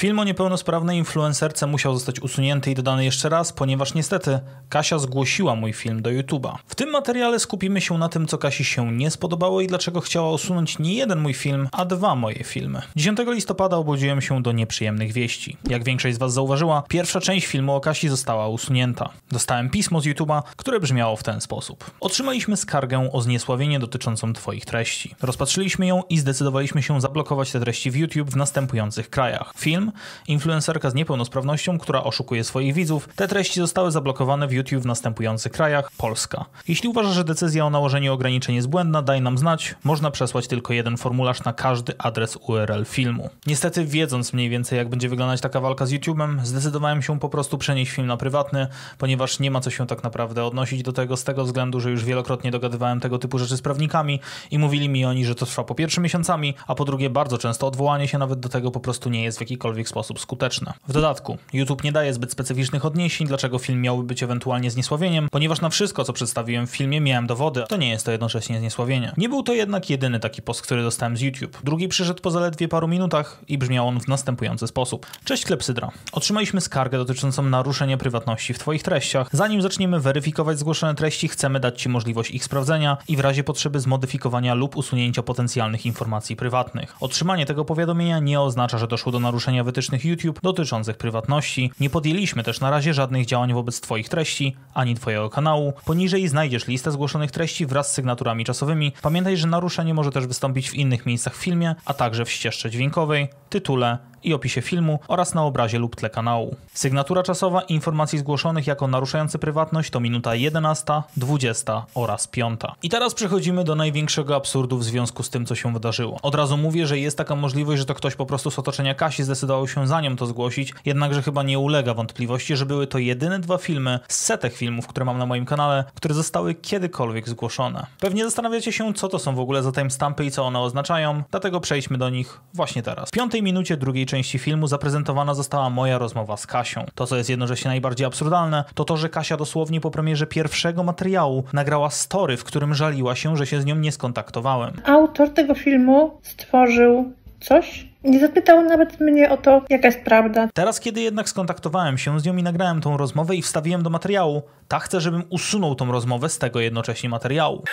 Film o niepełnosprawnej influencerce musiał zostać usunięty i dodany jeszcze raz, ponieważ niestety Kasia zgłosiła mój film do YouTube'a. W tym materiale skupimy się na tym, co Kasi się nie spodobało i dlaczego chciała usunąć nie jeden mój film, a dwa moje filmy. 10 listopada obudziłem się do nieprzyjemnych wieści. Jak większość z Was zauważyła, pierwsza część filmu o Kasi została usunięta. Dostałem pismo z YouTube'a, które brzmiało w ten sposób. Otrzymaliśmy skargę o zniesławienie dotyczącą Twoich treści. Rozpatrzyliśmy ją i zdecydowaliśmy się zablokować te treści w YouTube w następujących krajach. Film influencerka z niepełnosprawnością, która oszukuje swoich widzów. Te treści zostały zablokowane w YouTube w następujących krajach Polska. Jeśli uważasz, że decyzja o nałożeniu ograniczeń jest błędna, daj nam znać. Można przesłać tylko jeden formularz na każdy adres URL filmu. Niestety, wiedząc mniej więcej, jak będzie wyglądać taka walka z YouTube'em, zdecydowałem się po prostu przenieść film na prywatny, ponieważ nie ma co się tak naprawdę odnosić do tego z tego względu, że już wielokrotnie dogadywałem tego typu rzeczy z prawnikami i mówili mi oni, że to trwa po pierwsze miesiącami, a po drugie bardzo często odwołanie się nawet do tego po prostu nie jest w jakikolwiek jakikolwiek sposób skuteczne. W dodatku, YouTube nie daje zbyt specyficznych odniesień, dlaczego film miałby być ewentualnie zniesławieniem, ponieważ na wszystko, co przedstawiłem w filmie, miałem dowody, to nie jest to jednocześnie zniesławienie. Nie był to jednak jedyny taki post, który dostałem z YouTube. Drugi przyszedł po zaledwie paru minutach i brzmiał on w następujący sposób. Cześć Klepsydra. Otrzymaliśmy skargę dotyczącą naruszenia prywatności w Twoich treściach. Zanim zaczniemy weryfikować zgłoszone treści, chcemy dać Ci możliwość ich sprawdzenia i w razie potrzeby zmodyfikowania lub usunięcia potencjalnych informacji prywatnych. Otrzymanie tego powiadomienia nie oznacza, że doszło do naruszenia wytycznych YouTube dotyczących prywatności. Nie podjęliśmy też na razie żadnych działań wobec Twoich treści ani Twojego kanału. Poniżej znajdziesz listę zgłoszonych treści wraz z sygnaturami czasowymi. Pamiętaj, że naruszenie może też wystąpić w innych miejscach w filmie, a także w ścieżce dźwiękowej, tytule i opisie filmu oraz na obrazie lub tle kanału. Sygnatura czasowa informacji zgłoszonych jako naruszające prywatność to minuta 11, 20 oraz 5. I teraz przechodzimy do największego absurdu w związku z tym, co się wydarzyło. Od razu mówię, że jest taka możliwość, że to ktoś po prostu z otoczenia Kasi zdecydował, udało się za nią to zgłosić, jednakże chyba nie ulega wątpliwości, że były to jedyne dwa filmy z setek filmów, które mam na moim kanale, które zostały kiedykolwiek zgłoszone. Pewnie zastanawiacie się, co to są w ogóle za timestampy i co one oznaczają, dlatego przejdźmy do nich właśnie teraz. W piątej minucie drugiej części filmu zaprezentowana została moja rozmowa z Kasią. To, co jest jednocześnie najbardziej absurdalne, to to, że Kasia dosłownie po premierze pierwszego materiału nagrała story, w którym żaliła się, że się z nią nie skontaktowałem. Autor tego filmu stworzył coś, nie zapytał nawet mnie o to, jaka jest prawda. Teraz, kiedy jednak skontaktowałem się z nią i nagrałem tą rozmowę i wstawiłem do materiału, ta chce, żebym usunął tą rozmowę z tego jednocześnie materiału.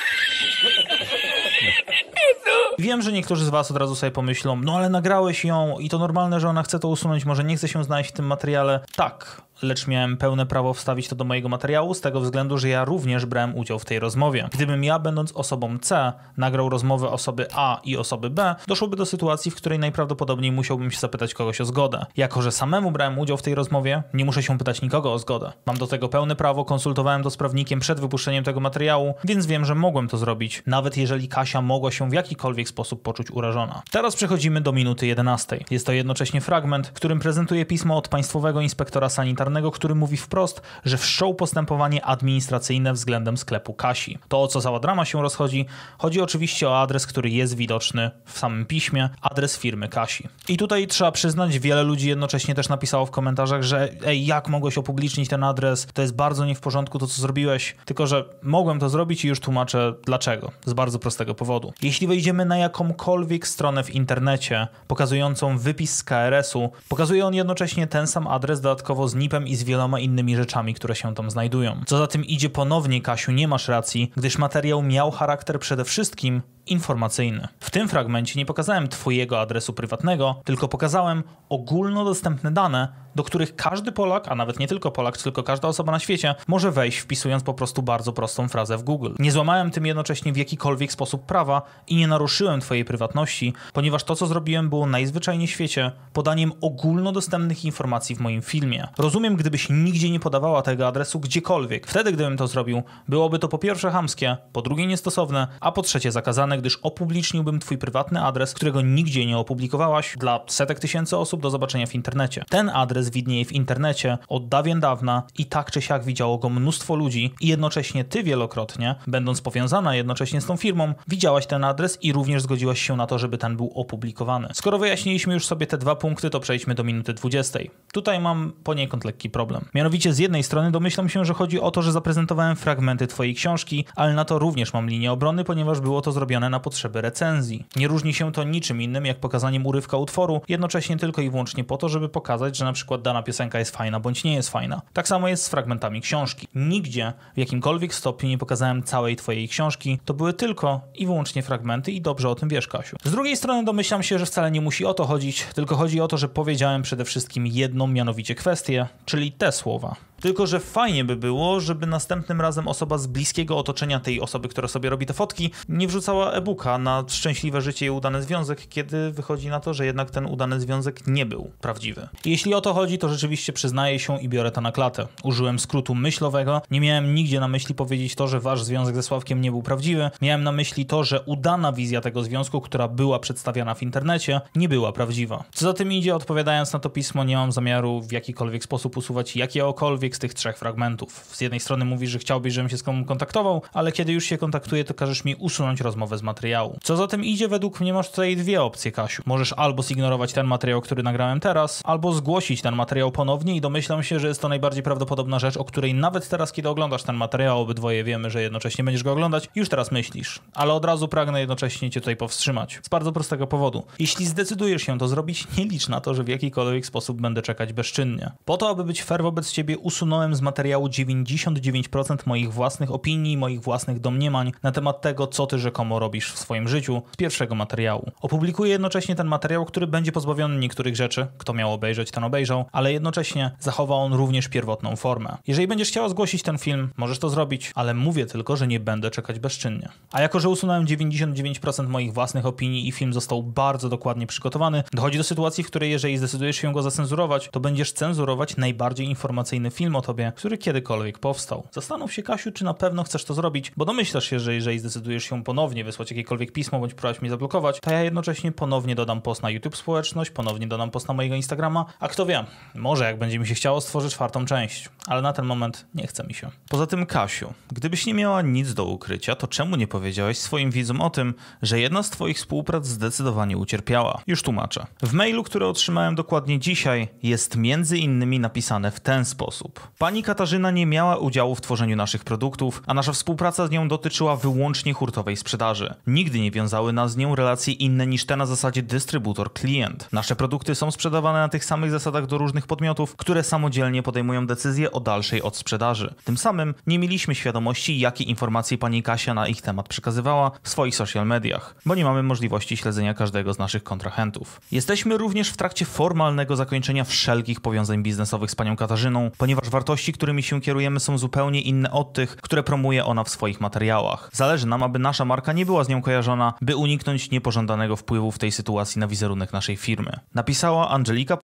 Wiem, że niektórzy z Was od razu sobie pomyślą, no ale nagrałeś ją i to normalne, że ona chce to usunąć, może nie chce się znaleźć w tym materiale. Tak, lecz miałem pełne prawo wstawić to do mojego materiału z tego względu, że ja również brałem udział w tej rozmowie. Gdybym ja, będąc osobą C, nagrał rozmowę osoby A i osoby B, doszłoby do sytuacji, w której najprawdopodobniej musiałbym się zapytać kogoś o zgodę. Jako, że samemu brałem udział w tej rozmowie, nie muszę się pytać nikogo o zgodę. Mam do tego pełne prawo, konsultowałem to z prawnikiem przed wypuszczeniem tego materiału, więc wiem, że mogłem to zrobić, nawet jeżeli Kasia mogła się w jakikolwiek sposób poczuć urażona. Teraz przechodzimy do minuty 11. Jest to jednocześnie fragment, w którym prezentuje pismo od Państwowego Inspektora Sanitarnego karnego, który mówi wprost, że wszczął postępowanie administracyjne względem sklepu Kasi. To, o co cała drama się rozchodzi, chodzi oczywiście o adres, który jest widoczny w samym piśmie, adres firmy Kasi. I tutaj trzeba przyznać, wiele ludzi jednocześnie też napisało w komentarzach, że ej, jak mogłeś opublicznić ten adres, to jest bardzo nie w porządku to, co zrobiłeś, tylko że mogłem to zrobić i już tłumaczę dlaczego, z bardzo prostego powodu. Jeśli wejdziemy na jakąkolwiek stronę w internecie pokazującą wypis z KRS-u, pokazuje on jednocześnie ten sam adres dodatkowo z NIP i z wieloma innymi rzeczami, które się tam znajdują. Co za tym idzie ponownie, Kasiu, nie masz racji, gdyż materiał miał charakter przede wszystkim informacyjny. W tym fragmencie nie pokazałem Twojego adresu prywatnego, tylko pokazałem ogólnodostępne dane, do których każdy Polak, a nawet nie tylko Polak, tylko każda osoba na świecie może wejść wpisując po prostu bardzo prostą frazę w Google. Nie złamałem tym jednocześnie w jakikolwiek sposób prawa i nie naruszyłem Twojej prywatności, ponieważ to, co zrobiłem, było najzwyczajniej w świecie podaniem ogólnodostępnych informacji w moim filmie. Rozumiem, gdybyś nigdzie nie podawała tego adresu gdziekolwiek. Wtedy, gdybym to zrobił, byłoby to po pierwsze hamskie, po drugie niestosowne, a po trzecie zakazane gdyż opubliczniłbym twój prywatny adres, którego nigdzie nie opublikowałaś dla setek tysięcy osób do zobaczenia w internecie. Ten adres widnieje w internecie od dawien dawna i tak czy siak widziało go mnóstwo ludzi i jednocześnie ty wielokrotnie, będąc powiązana jednocześnie z tą firmą, widziałaś ten adres i również zgodziłaś się na to, żeby ten był opublikowany. Skoro wyjaśniliśmy już sobie te dwa punkty, to przejdźmy do minuty 20. Tutaj mam poniekąd lekki problem. Mianowicie z jednej strony domyślam się, że chodzi o to, że zaprezentowałem fragmenty twojej książki, ale na to również mam linię obrony, ponieważ było to zrobione na potrzeby recenzji. Nie różni się to niczym innym jak pokazaniem urywka utworu, jednocześnie tylko i wyłącznie po to, żeby pokazać, że na przykład dana piosenka jest fajna bądź nie jest fajna. Tak samo jest z fragmentami książki. Nigdzie w jakimkolwiek stopniu nie pokazałem całej twojej książki, to były tylko i wyłącznie fragmenty i dobrze o tym wiesz, Kasiu. Z drugiej strony domyślam się, że wcale nie musi o to chodzić, tylko chodzi o to, że powiedziałem przede wszystkim jedną mianowicie kwestię, czyli te słowa. Tylko, że fajnie by było, żeby następnym razem osoba z bliskiego otoczenia tej osoby, która sobie robi te fotki, nie wrzucała e-booka na szczęśliwe życie i udany związek, kiedy wychodzi na to, że jednak ten udany związek nie był prawdziwy. Jeśli o to chodzi, to rzeczywiście przyznaję się i biorę to na klatę. Użyłem skrótu myślowego, nie miałem nigdzie na myśli powiedzieć to, że wasz związek ze Sławkiem nie był prawdziwy. Miałem na myśli to, że udana wizja tego związku, która była przedstawiana w internecie, nie była prawdziwa. Co za tym idzie, odpowiadając na to pismo, nie mam zamiaru w jakikolwiek sposób usuwać jakiegokolwiek z tych trzech fragmentów. Z jednej strony mówisz, że chciałbyś, żebym się z komu kontaktował, ale kiedy już się kontaktuje, to każesz mi usunąć rozmowę z materiału. Co zatem idzie, według mnie masz tutaj dwie opcje, Kasiu. Możesz albo zignorować ten materiał, który nagrałem teraz, albo zgłosić ten materiał ponownie i domyślam się, że jest to najbardziej prawdopodobna rzecz, o której nawet teraz, kiedy oglądasz ten materiał, obydwoje wiemy, że jednocześnie będziesz go oglądać, już teraz myślisz. Ale od razu pragnę jednocześnie cię tutaj powstrzymać. Z bardzo prostego powodu. Jeśli zdecydujesz się to zrobić, nie licz na to, że w jakikolwiek sposób będę czekać bezczynnie. Po to, aby być fair wobec ciebie, usunąć usunąłem z materiału 99% moich własnych opinii, moich własnych domniemań na temat tego, co ty rzekomo robisz w swoim życiu z pierwszego materiału. Opublikuję jednocześnie ten materiał, który będzie pozbawiony niektórych rzeczy, kto miał obejrzeć, ten obejrzał, ale jednocześnie zachowa on również pierwotną formę. Jeżeli będziesz chciała zgłosić ten film, możesz to zrobić, ale mówię tylko, że nie będę czekać bezczynnie. A jako, że usunąłem 99% moich własnych opinii i film został bardzo dokładnie przygotowany, dochodzi do sytuacji, w której jeżeli zdecydujesz się go zacenzurować, to będziesz cenzurować najbardziej informacyjny film, film o tobie, który kiedykolwiek powstał. Zastanów się, Kasiu, czy na pewno chcesz to zrobić, bo domyślasz się, że jeżeli zdecydujesz się ponownie wysłać jakiekolwiek pismo bądź próbować mnie zablokować, to ja jednocześnie ponownie dodam post na YouTube społeczność, ponownie dodam post na mojego Instagrama, a kto wie, może jak będzie mi się chciało stworzyć czwartą część, ale na ten moment nie chce mi się. Poza tym, Kasiu, gdybyś nie miała nic do ukrycia, to czemu nie powiedziałaś swoim widzom o tym, że jedna z twoich współprac zdecydowanie ucierpiała? Już tłumaczę. W mailu, który otrzymałem dokładnie dzisiaj, jest między innymi napisane w ten sposób. Pani Katarzyna nie miała udziału w tworzeniu naszych produktów, a nasza współpraca z nią dotyczyła wyłącznie hurtowej sprzedaży. Nigdy nie wiązały nas z nią relacje inne niż te na zasadzie dystrybutor-klient. Nasze produkty są sprzedawane na tych samych zasadach do różnych podmiotów, które samodzielnie podejmują decyzje o dalszej odsprzedaży. Tym samym nie mieliśmy świadomości, jakie informacje pani Kasia na ich temat przekazywała w swoich social mediach, bo nie mamy możliwości śledzenia każdego z naszych kontrahentów. Jesteśmy również w trakcie formalnego zakończenia wszelkich powiązań biznesowych z panią Katarzyną, ponieważ ponieważ wartości, którymi się kierujemy są zupełnie inne od tych, które promuje ona w swoich materiałach. Zależy nam, aby nasza marka nie była z nią kojarzona, by uniknąć niepożądanego wpływu w tej sytuacji na wizerunek naszej firmy. Napisała Angelika,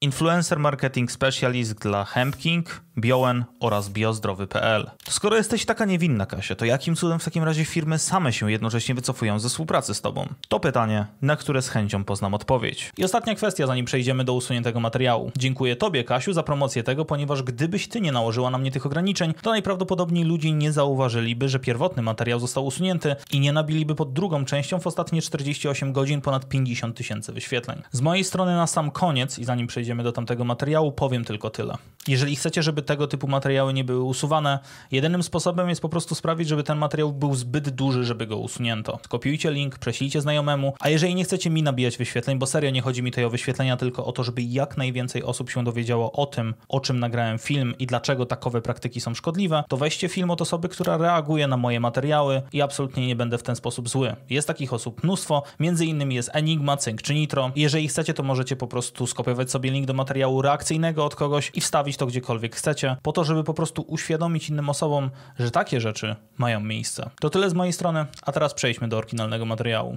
influencer marketing specialist dla Hempking, Bioen oraz biozdrowy.pl. Skoro jesteś taka niewinna, Kasia, to jakim cudem w takim razie firmy same się jednocześnie wycofują ze współpracy z Tobą? To pytanie, na które z chęcią poznam odpowiedź. I ostatnia kwestia, zanim przejdziemy do usuniętego materiału. Dziękuję Tobie, Kasiu, za promocję tego, ponieważ gdybyś Ty nie nałożyła na mnie tych ograniczeń, to najprawdopodobniej ludzie nie zauważyliby, że pierwotny materiał został usunięty i nie nabiliby pod drugą częścią w ostatnie 48 godzin ponad 50 tysięcy wyświetleń. Z mojej strony na sam koniec i zanim przejdziemy do tamtego materiału, powiem tylko tyle. Jeżeli chcecie, żeby tego typu materiały nie były usuwane. Jedynym sposobem jest po prostu sprawić, żeby ten materiał był zbyt duży, żeby go usunięto. Kopiujcie link, prześlijcie znajomemu, a jeżeli nie chcecie mi nabijać wyświetleń, bo serio nie chodzi mi tutaj o wyświetlenia, tylko o to, żeby jak najwięcej osób się dowiedziało o tym, o czym nagrałem film i dlaczego takowe praktyki są szkodliwe, to weźcie film od osoby, która reaguje na moje materiały i absolutnie nie będę w ten sposób zły. Jest takich osób mnóstwo, między innymi jest Enigma, Cynk czy Nitro. Jeżeli chcecie, to możecie po prostu skopiować sobie link do materiału reakcyjnego od kogoś i wstawić to gdziekolwiek chcecie po to, żeby po prostu uświadomić innym osobom, że takie rzeczy mają miejsce. To tyle z mojej strony, a teraz przejdźmy do oryginalnego materiału.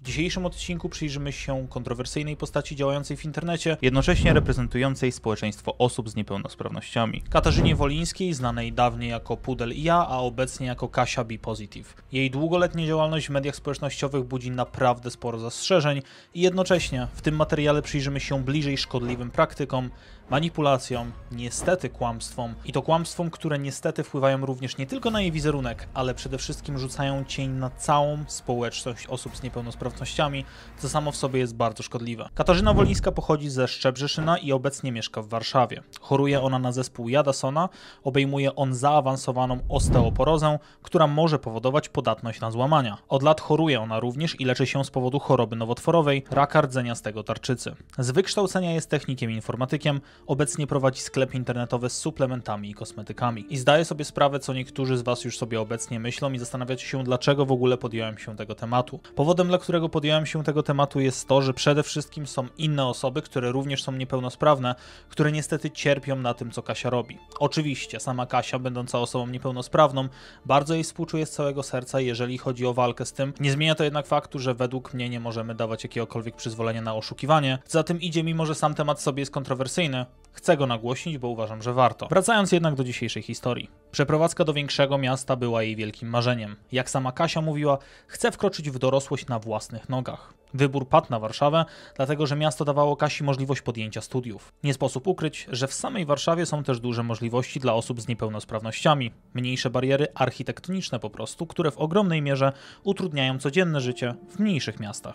W dzisiejszym odcinku przyjrzymy się kontrowersyjnej postaci działającej w internecie, jednocześnie reprezentującej społeczeństwo osób z niepełnosprawnościami. Katarzynie Wolińskiej, znanej dawniej jako Pudel i ja, a obecnie jako Kasia B Positive. Jej długoletnia działalność w mediach społecznościowych budzi naprawdę sporo zastrzeżeń i jednocześnie w tym materiale przyjrzymy się bliżej szkodliwym praktykom, Manipulacją, niestety kłamstwom i to kłamstwom, które niestety wpływają również nie tylko na jej wizerunek, ale przede wszystkim rzucają cień na całą społeczność osób z niepełnosprawnościami, co samo w sobie jest bardzo szkodliwe. Katarzyna Wolińska pochodzi ze Szczebrzeszyna i obecnie mieszka w Warszawie. Choruje ona na zespół Jadasona, obejmuje on zaawansowaną osteoporozę, która może powodować podatność na złamania. Od lat choruje ona również i leczy się z powodu choroby nowotworowej, raka rdzenia z tego tarczycy. Z wykształcenia jest technikiem informatykiem, obecnie prowadzi sklep internetowy z suplementami i kosmetykami. I zdaję sobie sprawę, co niektórzy z Was już sobie obecnie myślą i zastanawiacie się, dlaczego w ogóle podjąłem się tego tematu. Powodem, dla którego podjąłem się tego tematu jest to, że przede wszystkim są inne osoby, które również są niepełnosprawne, które niestety cierpią na tym, co Kasia robi. Oczywiście, sama Kasia, będąca osobą niepełnosprawną, bardzo jej współczuję z całego serca, jeżeli chodzi o walkę z tym. Nie zmienia to jednak faktu, że według mnie nie możemy dawać jakiegokolwiek przyzwolenia na oszukiwanie. Za tym idzie, mimo że sam temat sobie jest kontrowersyjny, Chcę go nagłośnić, bo uważam, że warto. Wracając jednak do dzisiejszej historii. Przeprowadzka do większego miasta była jej wielkim marzeniem. Jak sama Kasia mówiła, chce wkroczyć w dorosłość na własnych nogach. Wybór padł na Warszawę, dlatego że miasto dawało Kasi możliwość podjęcia studiów. Nie sposób ukryć, że w samej Warszawie są też duże możliwości dla osób z niepełnosprawnościami, mniejsze bariery architektoniczne po prostu, które w ogromnej mierze utrudniają codzienne życie w mniejszych miastach.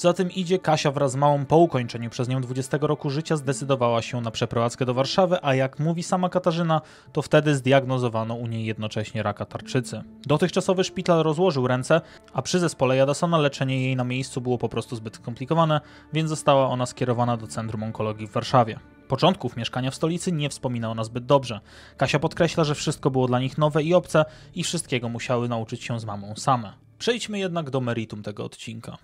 Co tym idzie, Kasia wraz z małą po ukończeniu przez nią 20 roku życia zdecydowała się na przeprowadzkę do Warszawy, a jak mówi sama Katarzyna, to wtedy zdiagnozowano u niej jednocześnie raka tarczycy. Dotychczasowy szpital rozłożył ręce, a przy zespole Jadasona leczenie jej na miejscu było po prostu zbyt skomplikowane, więc została ona skierowana do Centrum Onkologii w Warszawie. Początków mieszkania w stolicy nie wspomina ona zbyt dobrze. Kasia podkreśla, że wszystko było dla nich nowe i obce i wszystkiego musiały nauczyć się z mamą same. Przejdźmy jednak do meritum tego odcinka.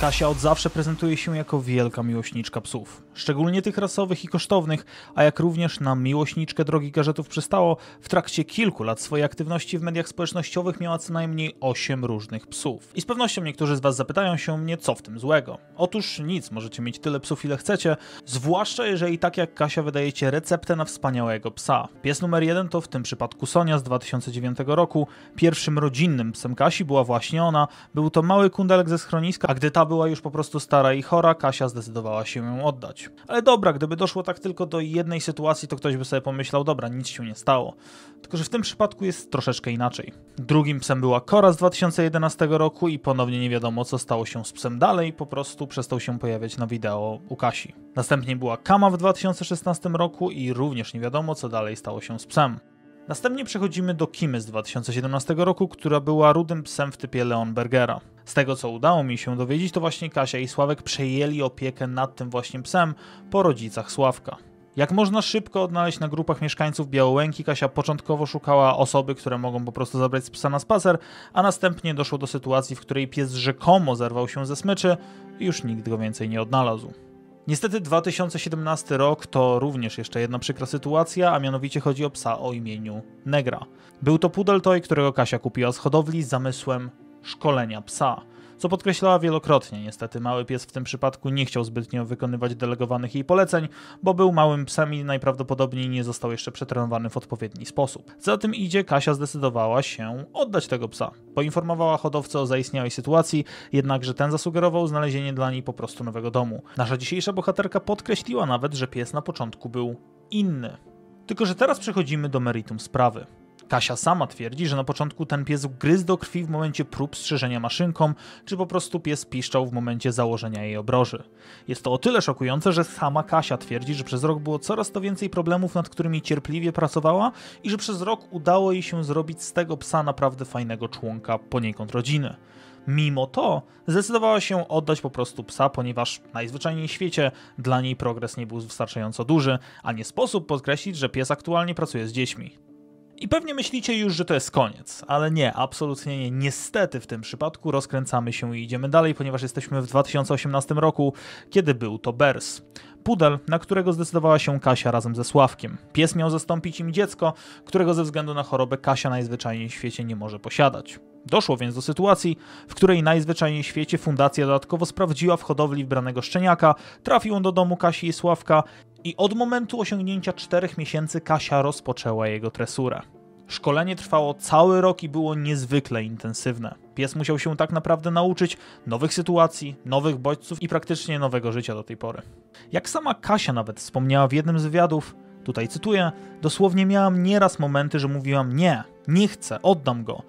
Kasia od zawsze prezentuje się jako wielka miłośniczka psów szczególnie tych rasowych i kosztownych, a jak również na miłośniczkę drogi gadżetów przystało, w trakcie kilku lat swojej aktywności w mediach społecznościowych miała co najmniej 8 różnych psów. I z pewnością niektórzy z Was zapytają się mnie, co w tym złego. Otóż nic, możecie mieć tyle psów, ile chcecie, zwłaszcza jeżeli tak jak Kasia wydajecie receptę na wspaniałego psa. Pies numer jeden to w tym przypadku Sonia z 2009 roku. Pierwszym rodzinnym psem Kasi była właśnie ona. Był to mały kundelek ze schroniska, a gdy ta była już po prostu stara i chora, Kasia zdecydowała się ją oddać. Ale dobra, gdyby doszło tak tylko do jednej sytuacji, to ktoś by sobie pomyślał, dobra, nic się nie stało. Tylko, że w tym przypadku jest troszeczkę inaczej. Drugim psem była Kora z 2011 roku i ponownie nie wiadomo, co stało się z psem dalej, po prostu przestał się pojawiać na wideo u Kasi. Następnie była Kama w 2016 roku i również nie wiadomo, co dalej stało się z psem. Następnie przechodzimy do Kimy z 2017 roku, która była rudym psem w typie Bergera. Z tego co udało mi się dowiedzieć, to właśnie Kasia i Sławek przejęli opiekę nad tym właśnie psem po rodzicach Sławka. Jak można szybko odnaleźć na grupach mieszkańców Białołęki, Kasia początkowo szukała osoby, które mogą po prostu zabrać psa na spacer, a następnie doszło do sytuacji, w której pies rzekomo zerwał się ze smyczy i już nikt go więcej nie odnalazł. Niestety 2017 rok to również jeszcze jedna przykra sytuacja, a mianowicie chodzi o psa o imieniu Negra. Był to pudel toy, którego Kasia kupiła z hodowli z zamysłem szkolenia psa. Co podkreślała wielokrotnie, niestety mały pies w tym przypadku nie chciał zbytnio wykonywać delegowanych jej poleceń, bo był małym psem i najprawdopodobniej nie został jeszcze przetrenowany w odpowiedni sposób. Za tym idzie Kasia zdecydowała się oddać tego psa. Poinformowała hodowcę o zaistniałej sytuacji, jednakże ten zasugerował znalezienie dla niej po prostu nowego domu. Nasza dzisiejsza bohaterka podkreśliła nawet, że pies na początku był inny. Tylko, że teraz przechodzimy do meritum sprawy. Kasia sama twierdzi, że na początku ten pies gryzł do krwi w momencie prób strzyżenia maszynką, czy po prostu pies piszczał w momencie założenia jej obroży. Jest to o tyle szokujące, że sama Kasia twierdzi, że przez rok było coraz to więcej problemów, nad którymi cierpliwie pracowała i że przez rok udało jej się zrobić z tego psa naprawdę fajnego członka poniekąd rodziny. Mimo to zdecydowała się oddać po prostu psa, ponieważ najzwyczajniej w świecie dla niej progres nie był wystarczająco duży, a nie sposób podkreślić, że pies aktualnie pracuje z dziećmi. I pewnie myślicie już, że to jest koniec, ale nie, absolutnie nie. Niestety w tym przypadku rozkręcamy się i idziemy dalej, ponieważ jesteśmy w 2018 roku, kiedy był to Bers. Pudel, na którego zdecydowała się Kasia razem ze Sławkiem. Pies miał zastąpić im dziecko, którego ze względu na chorobę Kasia najzwyczajniej w świecie nie może posiadać. Doszło więc do sytuacji, w której najzwyczajniej w świecie fundacja dodatkowo sprawdziła w hodowli wbranego szczeniaka, trafił on do domu Kasi i Sławka i od momentu osiągnięcia czterech miesięcy Kasia rozpoczęła jego tresurę. Szkolenie trwało cały rok i było niezwykle intensywne. Pies musiał się tak naprawdę nauczyć nowych sytuacji, nowych bodźców i praktycznie nowego życia do tej pory. Jak sama Kasia nawet wspomniała w jednym z wywiadów, tutaj cytuję, dosłownie miałam nieraz momenty, że mówiłam nie, nie chcę, oddam go.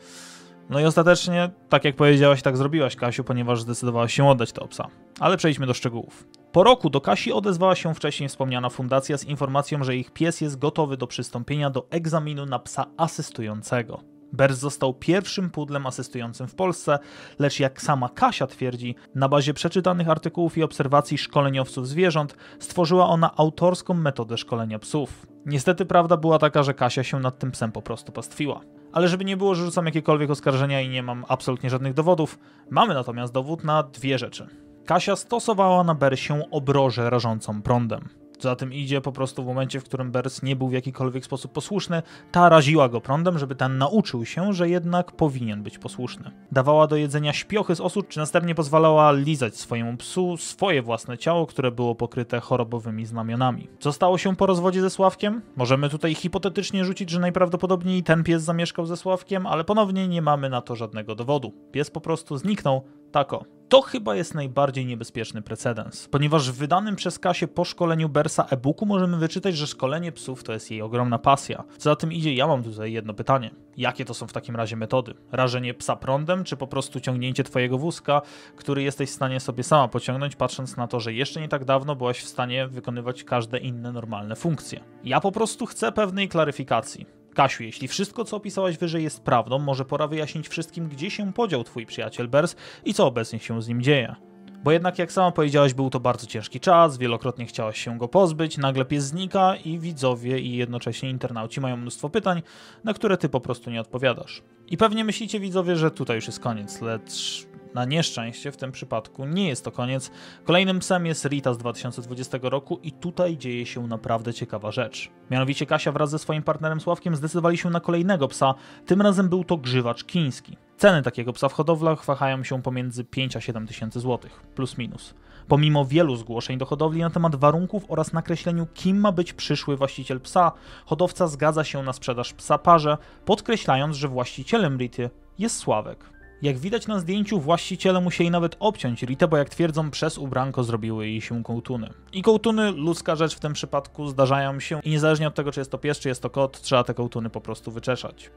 No i ostatecznie, tak jak powiedziałaś, tak zrobiłaś, Kasiu, ponieważ zdecydowałaś się oddać do psa. Ale przejdźmy do szczegółów. Po roku do Kasi odezwała się wcześniej wspomniana fundacja z informacją, że ich pies jest gotowy do przystąpienia do egzaminu na psa asystującego. Berz został pierwszym pudlem asystującym w Polsce, lecz jak sama Kasia twierdzi, na bazie przeczytanych artykułów i obserwacji szkoleniowców zwierząt stworzyła ona autorską metodę szkolenia psów. Niestety prawda była taka, że Kasia się nad tym psem po prostu pastwiła ale żeby nie było, że rzucam jakiekolwiek oskarżenia i nie mam absolutnie żadnych dowodów, mamy natomiast dowód na dwie rzeczy. Kasia stosowała na Bersię obroże rażącą prądem. Co za tym idzie, po prostu w momencie, w którym Bers nie był w jakikolwiek sposób posłuszny, ta raziła go prądem, żeby ten nauczył się, że jednak powinien być posłuszny. Dawała do jedzenia śpiochy z osób, czy następnie pozwalała lizać swojemu psu swoje własne ciało, które było pokryte chorobowymi znamionami. Co stało się po rozwodzie ze Sławkiem? Możemy tutaj hipotetycznie rzucić, że najprawdopodobniej ten pies zamieszkał ze Sławkiem, ale ponownie nie mamy na to żadnego dowodu. Pies po prostu zniknął, tako. To chyba jest najbardziej niebezpieczny precedens, ponieważ w wydanym przez Kasię po szkoleniu Bersa e-booku możemy wyczytać, że szkolenie psów to jest jej ogromna pasja. Co za tym idzie, ja mam tutaj jedno pytanie. Jakie to są w takim razie metody? Rażenie psa prądem, czy po prostu ciągnięcie twojego wózka, który jesteś w stanie sobie sama pociągnąć, patrząc na to, że jeszcze nie tak dawno byłaś w stanie wykonywać każde inne normalne funkcje? Ja po prostu chcę pewnej klaryfikacji. Kasiu, jeśli wszystko, co opisałaś wyżej jest prawdą, może pora wyjaśnić wszystkim, gdzie się podział twój przyjaciel Bers i co obecnie się z nim dzieje. Bo jednak, jak sama powiedziałaś, był to bardzo ciężki czas, wielokrotnie chciałaś się go pozbyć, nagle pies znika i widzowie i jednocześnie internauci mają mnóstwo pytań, na które ty po prostu nie odpowiadasz. I pewnie myślicie widzowie, że tutaj już jest koniec, lecz na nieszczęście w tym przypadku nie jest to koniec. Kolejnym psem jest Rita z 2020 roku i tutaj dzieje się naprawdę ciekawa rzecz. Mianowicie Kasia wraz ze swoim partnerem Sławkiem zdecydowali się na kolejnego psa, tym razem był to grzywacz chiński. Ceny takiego psa w hodowlach wahają się pomiędzy 5 a 7 tysięcy złotych, plus minus. Pomimo wielu zgłoszeń do hodowli na temat warunków oraz nakreśleniu, kim ma być przyszły właściciel psa, hodowca zgadza się na sprzedaż psa parze, podkreślając, że właścicielem Rity jest Sławek. Jak widać na zdjęciu, właściciele musieli nawet obciąć Ritę, bo jak twierdzą, przez ubranko zrobiły jej się kołtuny. I kołtuny, ludzka rzecz w tym przypadku, zdarzają się i niezależnie od tego, czy jest to pies, czy jest to kot, trzeba te kołtuny po prostu wyczeszać.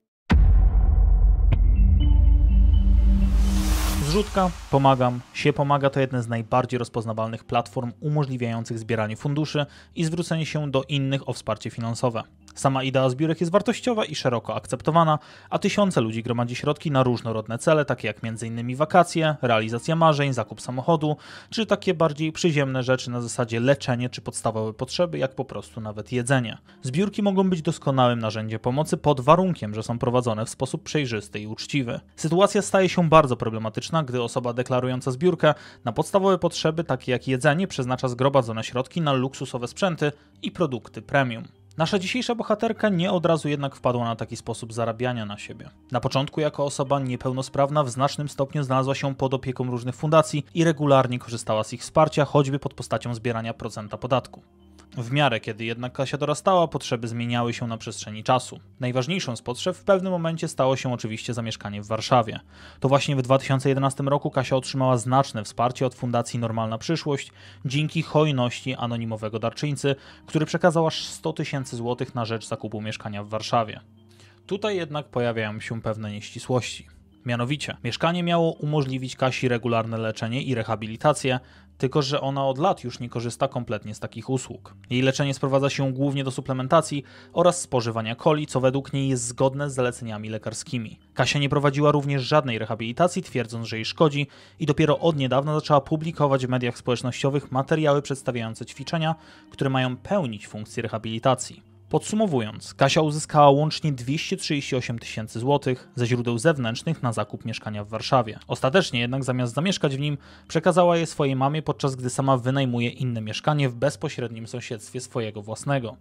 Zrzutka, Pomagam, się pomaga to jedne z najbardziej rozpoznawalnych platform umożliwiających zbieranie funduszy i zwrócenie się do innych o wsparcie finansowe. Sama idea zbiórek jest wartościowa i szeroko akceptowana, a tysiące ludzi gromadzi środki na różnorodne cele, takie jak m.in. wakacje, realizacja marzeń, zakup samochodu, czy takie bardziej przyziemne rzeczy na zasadzie leczenie czy podstawowe potrzeby, jak po prostu nawet jedzenie. Zbiórki mogą być doskonałym narzędziem pomocy pod warunkiem, że są prowadzone w sposób przejrzysty i uczciwy. Sytuacja staje się bardzo problematyczna, konieczna, gdy osoba deklarująca zbiórkę na podstawowe potrzeby, takie jak jedzenie, przeznacza zgromadzone środki na luksusowe sprzęty i produkty premium. Nasza dzisiejsza bohaterka nie od razu jednak wpadła na taki sposób zarabiania na siebie. Na początku, jako osoba niepełnosprawna, w znacznym stopniu znalazła się pod opieką różnych fundacji i regularnie korzystała z ich wsparcia, choćby pod postacią zbierania procenta podatku. W miarę kiedy jednak Kasia dorastała, potrzeby zmieniały się na przestrzeni czasu. Najważniejszą z potrzeb w pewnym momencie stało się oczywiście zamieszkanie w Warszawie. To właśnie w 2011 roku Kasia otrzymała znaczne wsparcie od Fundacji Normalna Przyszłość dzięki hojności anonimowego darczyńcy, który przekazał aż 100 tysięcy złotych na rzecz zakupu mieszkania w Warszawie. Tutaj jednak pojawiają się pewne nieścisłości. Mianowicie, mieszkanie miało umożliwić Kasi regularne leczenie i rehabilitację, tylko, że ona od lat już nie korzysta kompletnie z takich usług. Jej leczenie sprowadza się głównie do suplementacji oraz spożywania coli, co według niej jest zgodne z zaleceniami lekarskimi. Kasia nie prowadziła również żadnej rehabilitacji, twierdząc, że jej szkodzi i dopiero od niedawna zaczęła publikować w mediach społecznościowych materiały przedstawiające ćwiczenia, które mają pełnić funkcję rehabilitacji. Podsumowując, Kasia uzyskała łącznie 238 tysięcy złotych ze źródeł zewnętrznych na zakup mieszkania w Warszawie. Ostatecznie jednak zamiast zamieszkać w nim, przekazała je swojej mamie, podczas gdy sama wynajmuje inne mieszkanie w bezpośrednim sąsiedztwie swojego własnego.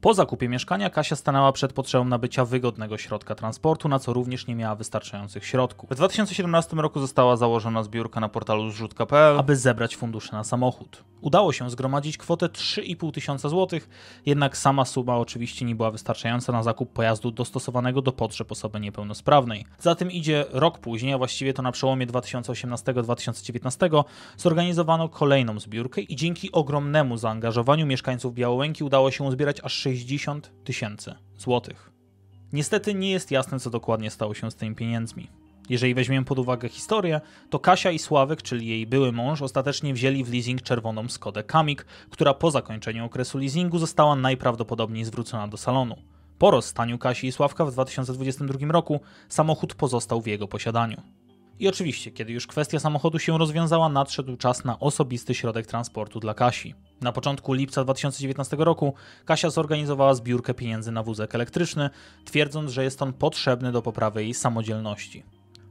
Po zakupie mieszkania Kasia stanęła przed potrzebą nabycia wygodnego środka transportu, na co również nie miała wystarczających środków. W 2017 roku została założona zbiórka na portalu zrzutka.pl, aby zebrać fundusze na samochód. Udało się zgromadzić kwotę 3,5 tysiąca złotych, jednak sama suma oczywiście nie była wystarczająca na zakup pojazdu dostosowanego do potrzeb osoby niepełnosprawnej. Za tym idzie rok później, a właściwie to na przełomie 2018-2019, zorganizowano kolejną zbiórkę i dzięki ogromnemu zaangażowaniu mieszkańców Białołęki udało się uzbierać aż 60 tysięcy złotych. Niestety nie jest jasne, co dokładnie stało się z tymi pieniędzmi. Jeżeli weźmiemy pod uwagę historię, to Kasia i Sławek, czyli jej były mąż, ostatecznie wzięli w leasing czerwoną Skodę Kamik, która po zakończeniu okresu leasingu została najprawdopodobniej zwrócona do salonu. Po rozstaniu Kasi i Sławka w 2022 roku samochód pozostał w jego posiadaniu. I oczywiście, kiedy już kwestia samochodu się rozwiązała, nadszedł czas na osobisty środek transportu dla Kasi. Na początku lipca 2019 roku Kasia zorganizowała zbiórkę pieniędzy na wózek elektryczny, twierdząc, że jest on potrzebny do poprawy jej samodzielności.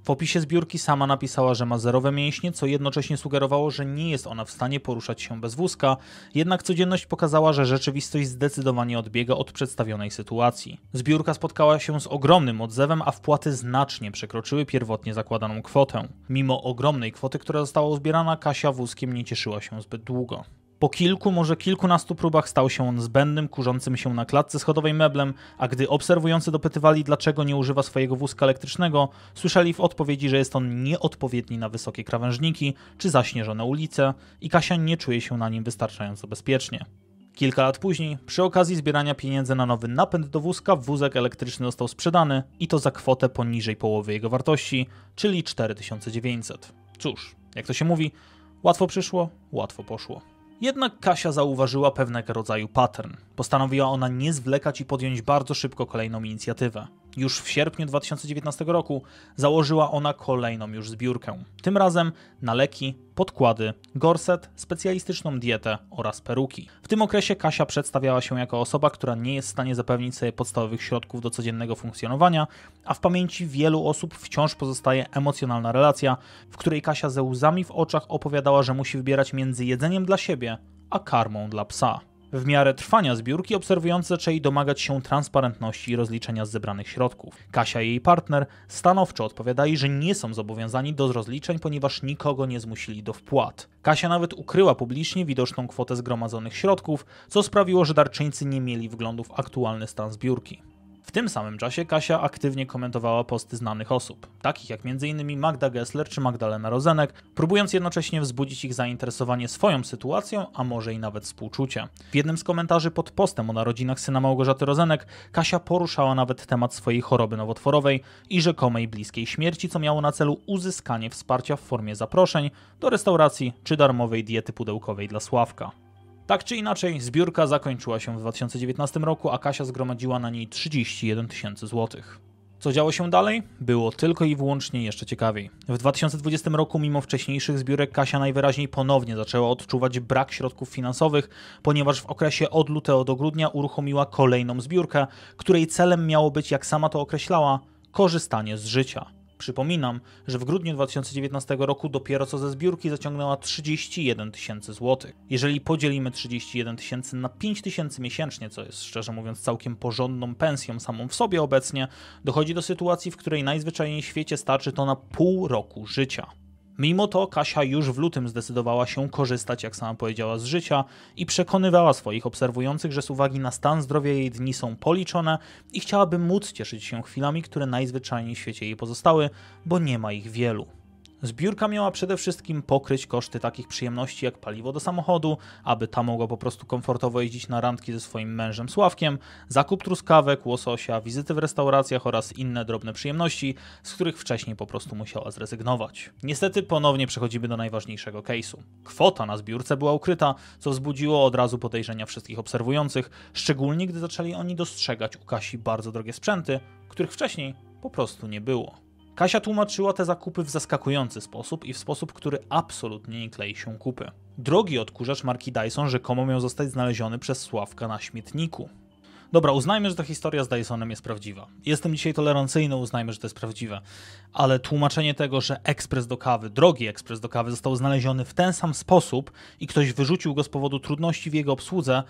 W opisie zbiórki sama napisała, że ma zerowe mięśnie, co jednocześnie sugerowało, że nie jest ona w stanie poruszać się bez wózka, jednak codzienność pokazała, że rzeczywistość zdecydowanie odbiega od przedstawionej sytuacji. Zbiórka spotkała się z ogromnym odzewem, a wpłaty znacznie przekroczyły pierwotnie zakładaną kwotę. Mimo ogromnej kwoty, która została uzbierana, Kasia wózkiem nie cieszyła się zbyt długo. Po kilku, może kilkunastu próbach stał się on zbędnym, kurzącym się na klatce schodowej meblem, a gdy obserwujący dopytywali, dlaczego nie używa swojego wózka elektrycznego, słyszeli w odpowiedzi, że jest on nieodpowiedni na wysokie krawężniki czy zaśnieżone ulice i Kasia nie czuje się na nim wystarczająco bezpiecznie. Kilka lat później, przy okazji zbierania pieniędzy na nowy napęd do wózka, wózek elektryczny został sprzedany i to za kwotę poniżej połowy jego wartości, czyli 4900. Cóż, jak to się mówi, łatwo przyszło, łatwo poszło. Jednak Kasia zauważyła pewnego rodzaju pattern. Postanowiła ona nie zwlekać i podjąć bardzo szybko kolejną inicjatywę. Już w sierpniu 2019 roku założyła ona kolejną już zbiórkę. Tym razem na leki, podkłady, gorset, specjalistyczną dietę oraz peruki. W tym okresie Kasia przedstawiała się jako osoba, która nie jest w stanie zapewnić sobie podstawowych środków do codziennego funkcjonowania, a w pamięci wielu osób wciąż pozostaje emocjonalna relacja, w której Kasia ze łzami w oczach opowiadała, że musi wybierać między jedzeniem dla siebie a karmą dla psa. W miarę trwania zbiórki obserwujący zaczęli domagać się transparentności i rozliczenia z zebranych środków. Kasia i jej partner stanowczo odpowiadali, że nie są zobowiązani do rozliczeń, ponieważ nikogo nie zmusili do wpłat. Kasia nawet ukryła publicznie widoczną kwotę zgromadzonych środków, co sprawiło, że darczyńcy nie mieli wglądu w aktualny stan zbiórki. W tym samym czasie Kasia aktywnie komentowała posty znanych osób, takich jak m.in. Magda Gessler czy Magdalena Rozenek, próbując jednocześnie wzbudzić ich zainteresowanie swoją sytuacją, a może i nawet współczucie. W jednym z komentarzy pod postem o narodzinach syna Małgorzaty Rozenek, Kasia poruszała nawet temat swojej choroby nowotworowej i rzekomej bliskiej śmierci, co miało na celu uzyskanie wsparcia w formie zaproszeń do restauracji czy darmowej diety pudełkowej dla Sławka. Tak czy inaczej, zbiórka zakończyła się w 2019 roku, a Kasia zgromadziła na niej 31 tysięcy złotych. Co działo się dalej? Było tylko i wyłącznie jeszcze ciekawiej. W 2020 roku, mimo wcześniejszych zbiórek, Kasia najwyraźniej ponownie zaczęła odczuwać brak środków finansowych, ponieważ w okresie od lutego do grudnia uruchomiła kolejną zbiórkę, której celem miało być, jak sama to określała, korzystanie z życia. Przypominam, że w grudniu 2019 roku dopiero co ze zbiórki zaciągnęła 31 tysięcy złotych. Jeżeli podzielimy 31 tysięcy na 5 tysięcy miesięcznie, co jest szczerze mówiąc całkiem porządną pensją samą w sobie obecnie, dochodzi do sytuacji, w której najzwyczajniej w świecie starczy to na pół roku życia. Mimo to Kasia już w lutym zdecydowała się korzystać, jak sama powiedziała, z życia i przekonywała swoich obserwujących, że z uwagi na stan zdrowia jej dni są policzone i chciałaby móc cieszyć się chwilami, które najzwyczajniej w świecie jej pozostały, bo nie ma ich wielu. Zbiórka miała przede wszystkim pokryć koszty takich przyjemności jak paliwo do samochodu, aby ta mogła po prostu komfortowo jeździć na randki ze swoim mężem Sławkiem, zakup truskawek, łososia, wizyty w restauracjach oraz inne drobne przyjemności, z których wcześniej po prostu musiała zrezygnować. Niestety ponownie przechodzimy do najważniejszego case'u. Kwota na zbiórce była ukryta, co wzbudziło od razu podejrzenia wszystkich obserwujących, szczególnie gdy zaczęli oni dostrzegać u Kasi bardzo drogie sprzęty, których wcześniej po prostu nie było. Kasia tłumaczyła te zakupy w zaskakujący sposób i w sposób, który absolutnie nie klei się kupy. Drogi odkurzacz marki Dyson rzekomo miał zostać znaleziony przez Sławka na śmietniku. Dobra, uznajmy, że ta historia z Dysonem jest prawdziwa. Jestem dzisiaj tolerancyjny, uznajmy, że to jest prawdziwe. Ale tłumaczenie tego, że ekspres do kawy, drogi ekspres do kawy został znaleziony w ten sam sposób i ktoś wyrzucił go z powodu trudności w jego obsłudze,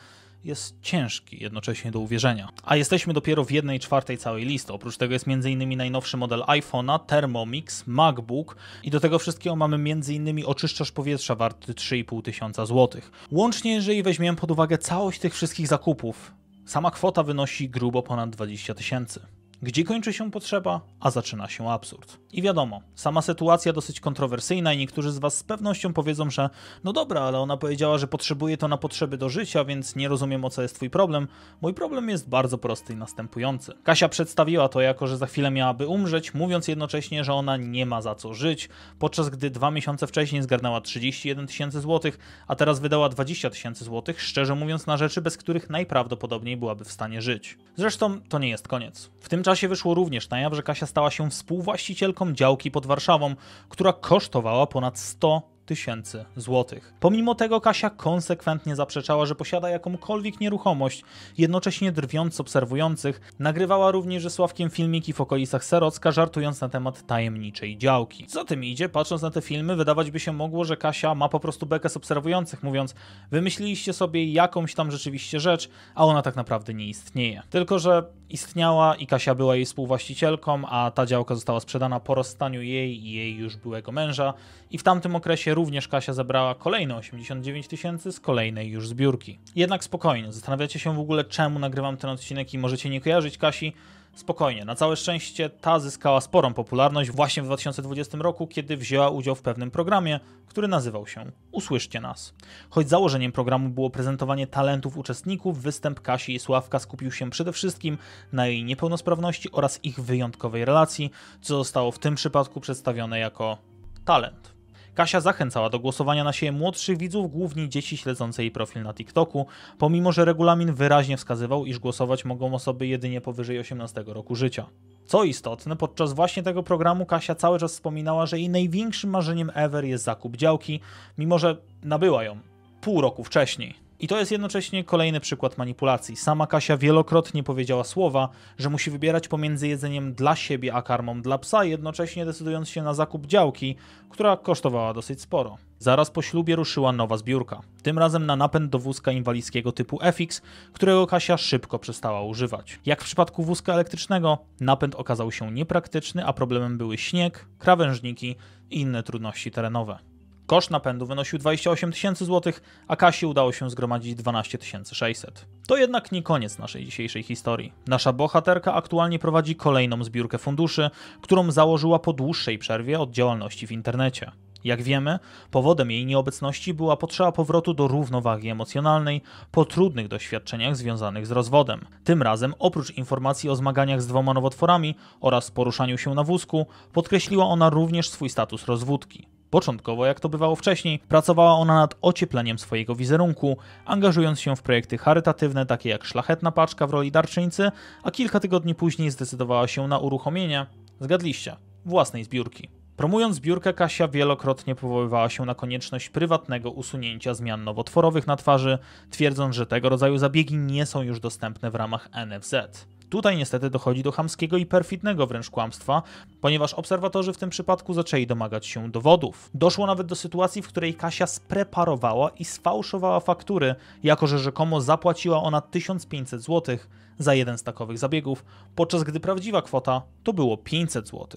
jest ciężki jednocześnie do uwierzenia. A jesteśmy dopiero w jednej czwartej całej listy. Oprócz tego jest m.in. najnowszy model iPhone'a, Thermomix, MacBook i do tego wszystkiego mamy m.in. oczyszczacz powietrza warty 3,5 tysiąca złotych. Łącznie, jeżeli weźmiemy pod uwagę całość tych wszystkich zakupów, sama kwota wynosi grubo ponad 20 tysięcy gdzie kończy się potrzeba, a zaczyna się absurd. I wiadomo, sama sytuacja dosyć kontrowersyjna i niektórzy z Was z pewnością powiedzą, że no dobra, ale ona powiedziała, że potrzebuje to na potrzeby do życia, więc nie rozumiem o co jest Twój problem. Mój problem jest bardzo prosty i następujący. Kasia przedstawiła to jako, że za chwilę miałaby umrzeć, mówiąc jednocześnie, że ona nie ma za co żyć, podczas gdy dwa miesiące wcześniej zgarnęła 31 tysięcy złotych, a teraz wydała 20 tysięcy złotych, szczerze mówiąc na rzeczy, bez których najprawdopodobniej byłaby w stanie żyć. Zresztą to nie jest koniec. W tym czasie wyszło również na jaw, że Kasia stała się współwłaścicielką działki pod Warszawą, która kosztowała ponad 100 tysięcy złotych. Pomimo tego Kasia konsekwentnie zaprzeczała, że posiada jakąkolwiek nieruchomość, jednocześnie drwiąc obserwujących, nagrywała również ze Sławkiem filmiki w okolicach Serocka, żartując na temat tajemniczej działki. Co tym idzie, patrząc na te filmy, wydawać by się mogło, że Kasia ma po prostu bekę z obserwujących, mówiąc, wymyśliliście sobie jakąś tam rzeczywiście rzecz, a ona tak naprawdę nie istnieje. Tylko, że istniała i Kasia była jej współwłaścicielką, a ta działka została sprzedana po rozstaniu jej i jej już byłego męża i w tamtym okresie również Kasia zebrała kolejne 89 tysięcy z kolejnej już zbiórki. Jednak spokojnie, zastanawiacie się w ogóle czemu nagrywam ten odcinek i możecie nie kojarzyć Kasi, Spokojnie, na całe szczęście ta zyskała sporą popularność właśnie w 2020 roku, kiedy wzięła udział w pewnym programie, który nazywał się Usłyszcie nas. Choć założeniem programu było prezentowanie talentów uczestników, występ Kasi i Sławka skupił się przede wszystkim na jej niepełnosprawności oraz ich wyjątkowej relacji, co zostało w tym przypadku przedstawione jako talent. Kasia zachęcała do głosowania na siebie młodszych widzów, głównie dzieci śledzące jej profil na TikToku, pomimo że regulamin wyraźnie wskazywał, iż głosować mogą osoby jedynie powyżej 18 roku życia. Co istotne, podczas właśnie tego programu Kasia cały czas wspominała, że jej największym marzeniem ever jest zakup działki, mimo że nabyła ją pół roku wcześniej. I to jest jednocześnie kolejny przykład manipulacji. Sama Kasia wielokrotnie powiedziała słowa, że musi wybierać pomiędzy jedzeniem dla siebie a karmą dla psa, jednocześnie decydując się na zakup działki, która kosztowała dosyć sporo. Zaraz po ślubie ruszyła nowa zbiórka, tym razem na napęd do wózka inwalidzkiego typu FX, którego Kasia szybko przestała używać. Jak w przypadku wózka elektrycznego, napęd okazał się niepraktyczny, a problemem były śnieg, krawężniki i inne trudności terenowe. Koszt napędu wynosił 28 tysięcy złotych, a Kasi udało się zgromadzić 12 600. To jednak nie koniec naszej dzisiejszej historii. Nasza bohaterka aktualnie prowadzi kolejną zbiórkę funduszy, którą założyła po dłuższej przerwie od działalności w internecie. Jak wiemy, powodem jej nieobecności była potrzeba powrotu do równowagi emocjonalnej po trudnych doświadczeniach związanych z rozwodem. Tym razem, oprócz informacji o zmaganiach z dwoma nowotworami oraz poruszaniu się na wózku, podkreśliła ona również swój status rozwódki. Początkowo, jak to bywało wcześniej, pracowała ona nad ociepleniem swojego wizerunku, angażując się w projekty charytatywne takie jak Szlachetna Paczka w roli darczyńcy, a kilka tygodni później zdecydowała się na uruchomienie, zgadliście, własnej zbiórki. Promując zbiórkę, Kasia wielokrotnie powoływała się na konieczność prywatnego usunięcia zmian nowotworowych na twarzy, twierdząc, że tego rodzaju zabiegi nie są już dostępne w ramach NFZ. Tutaj niestety dochodzi do hamskiego i perfidnego wręcz kłamstwa, ponieważ obserwatorzy w tym przypadku zaczęli domagać się dowodów. Doszło nawet do sytuacji, w której Kasia spreparowała i sfałszowała faktury, jako że rzekomo zapłaciła ona 1500 zł za jeden z takowych zabiegów, podczas gdy prawdziwa kwota to było 500 zł.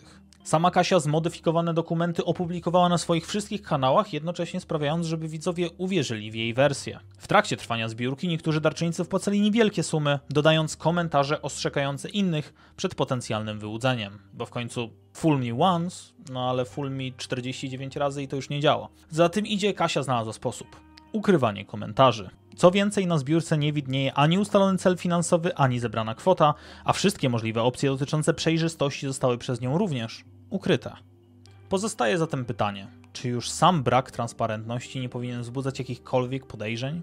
Sama Kasia zmodyfikowane dokumenty opublikowała na swoich wszystkich kanałach, jednocześnie sprawiając, żeby widzowie uwierzyli w jej wersję. W trakcie trwania zbiórki niektórzy darczyńcy wpłacali niewielkie sumy, dodając komentarze ostrzegające innych przed potencjalnym wyłudzeniem. Bo w końcu Full me once, no ale full me 49 razy i to już nie działa. Za tym idzie Kasia znalazła sposób. Ukrywanie komentarzy. Co więcej, na zbiórce nie widnieje ani ustalony cel finansowy, ani zebrana kwota, a wszystkie możliwe opcje dotyczące przejrzystości zostały przez nią również ukryte. Pozostaje zatem pytanie, czy już sam brak transparentności nie powinien wzbudzać jakichkolwiek podejrzeń?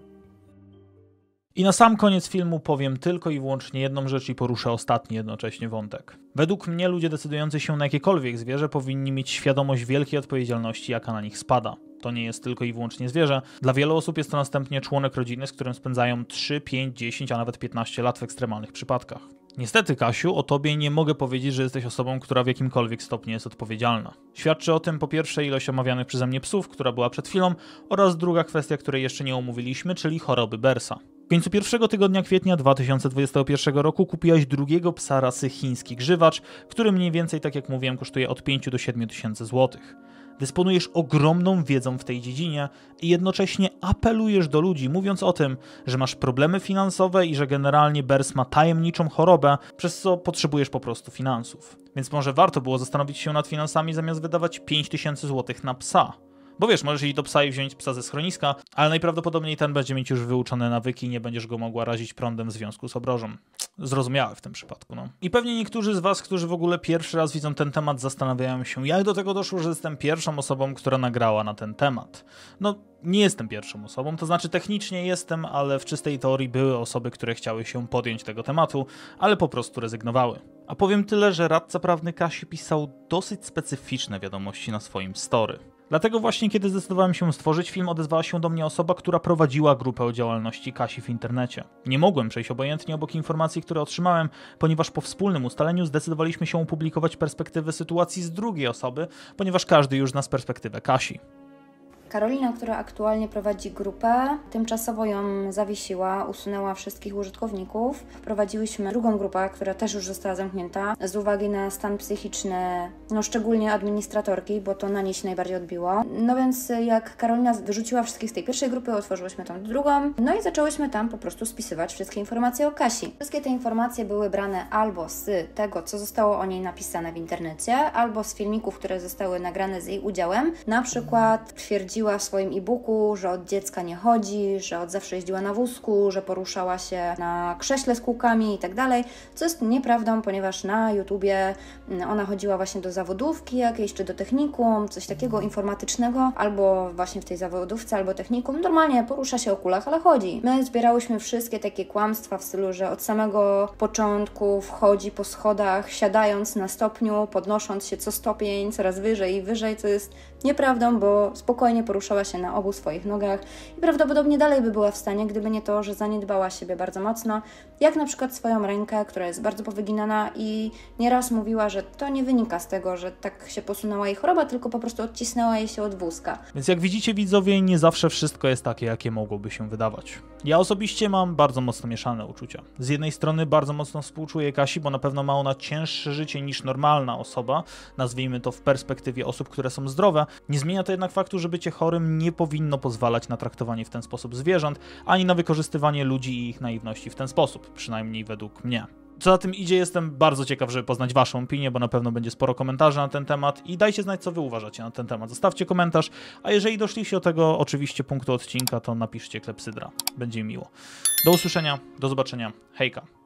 I na sam koniec filmu powiem tylko i wyłącznie jedną rzecz i poruszę ostatni jednocześnie wątek. Według mnie ludzie decydujący się na jakiekolwiek zwierzę powinni mieć świadomość wielkiej odpowiedzialności, jaka na nich spada to nie jest tylko i wyłącznie zwierzę. Dla wielu osób jest to następnie członek rodziny, z którym spędzają 3, 5, 10, a nawet 15 lat w ekstremalnych przypadkach. Niestety, Kasiu, o tobie nie mogę powiedzieć, że jesteś osobą, która w jakimkolwiek stopniu jest odpowiedzialna. Świadczy o tym po pierwsze ilość omawianych przeze mnie psów, która była przed chwilą, oraz druga kwestia, której jeszcze nie omówiliśmy, czyli choroby Bersa. W końcu pierwszego tygodnia kwietnia 2021 roku kupiłaś drugiego psa rasy chiński grzywacz, który mniej więcej, tak jak mówiłem, kosztuje od 5 do 7 tysięcy złotych. Dysponujesz ogromną wiedzą w tej dziedzinie i jednocześnie apelujesz do ludzi, mówiąc o tym, że masz problemy finansowe i że generalnie Bers ma tajemniczą chorobę, przez co potrzebujesz po prostu finansów. Więc może warto było zastanowić się nad finansami zamiast wydawać 5000 zł na psa. Bo wiesz, możesz iść do psa i wziąć psa ze schroniska, ale najprawdopodobniej ten będzie mieć już wyuczone nawyki i nie będziesz go mogła razić prądem w związku z obrożą. Zrozumiałe w tym przypadku, no. I pewnie niektórzy z was, którzy w ogóle pierwszy raz widzą ten temat, zastanawiają się, jak do tego doszło, że jestem pierwszą osobą, która nagrała na ten temat. No, nie jestem pierwszą osobą, to znaczy technicznie jestem, ale w czystej teorii były osoby, które chciały się podjąć tego tematu, ale po prostu rezygnowały. A powiem tyle, że radca prawny Kasi pisał dosyć specyficzne wiadomości na swoim story. Dlatego właśnie, kiedy zdecydowałem się stworzyć film, odezwała się do mnie osoba, która prowadziła grupę o działalności Kasi w internecie. Nie mogłem przejść obojętnie obok informacji, które otrzymałem, ponieważ po wspólnym ustaleniu zdecydowaliśmy się opublikować perspektywę sytuacji z drugiej osoby, ponieważ każdy już zna z perspektywę Kasi. Karolina, która aktualnie prowadzi grupę, tymczasowo ją zawiesiła, usunęła wszystkich użytkowników. Prowadziłyśmy drugą grupę, która też już została zamknięta z uwagi na stan psychiczny, no szczególnie administratorki, bo to na niej się najbardziej odbiło. No więc jak Karolina wyrzuciła wszystkich z tej pierwszej grupy, otworzyłyśmy tą drugą, no i zaczęłyśmy tam po prostu spisywać wszystkie informacje o Kasi. Wszystkie te informacje były brane albo z tego, co zostało o niej napisane w internecie, albo z filmików, które zostały nagrane z jej udziałem. Na przykład twierdzi w swoim e-booku, że od dziecka nie chodzi, że od zawsze jeździła na wózku, że poruszała się na krześle z kółkami i tak dalej, co jest nieprawdą, ponieważ na YouTubie mm, ona chodziła właśnie do zawodówki jakiejś, czy do technikum, coś takiego informatycznego, albo właśnie w tej zawodówce, albo technikum. Normalnie porusza się o kulach, ale chodzi. My zbierałyśmy wszystkie takie kłamstwa w stylu, że od samego początku wchodzi po schodach, siadając na stopniu, podnosząc się co stopień, coraz wyżej i wyżej, co jest nieprawdą, bo spokojnie poruszała się na obu swoich nogach i prawdopodobnie dalej by była w stanie, gdyby nie to, że zaniedbała siebie bardzo mocno, jak na przykład swoją rękę, która jest bardzo powyginana i nieraz mówiła, że to nie wynika z tego, że tak się posunęła jej choroba, tylko po prostu odcisnęła jej się od wózka. Więc jak widzicie widzowie, nie zawsze wszystko jest takie, jakie mogłoby się wydawać. Ja osobiście mam bardzo mocno mieszane uczucia. Z jednej strony bardzo mocno współczuję Kasi, bo na pewno ma ona cięższe życie niż normalna osoba, nazwijmy to w perspektywie osób, które są zdrowe. Nie zmienia to jednak faktu, że bycie chorym nie powinno pozwalać na traktowanie w ten sposób zwierząt, ani na wykorzystywanie ludzi i ich naiwności w ten sposób, przynajmniej według mnie. Co za tym idzie, jestem bardzo ciekaw, żeby poznać Waszą opinię, bo na pewno będzie sporo komentarzy na ten temat i dajcie znać, co Wy uważacie na ten temat. Zostawcie komentarz, a jeżeli doszliście do tego oczywiście punktu odcinka, to napiszcie klepsydra. Będzie miło. Do usłyszenia, do zobaczenia. Hejka.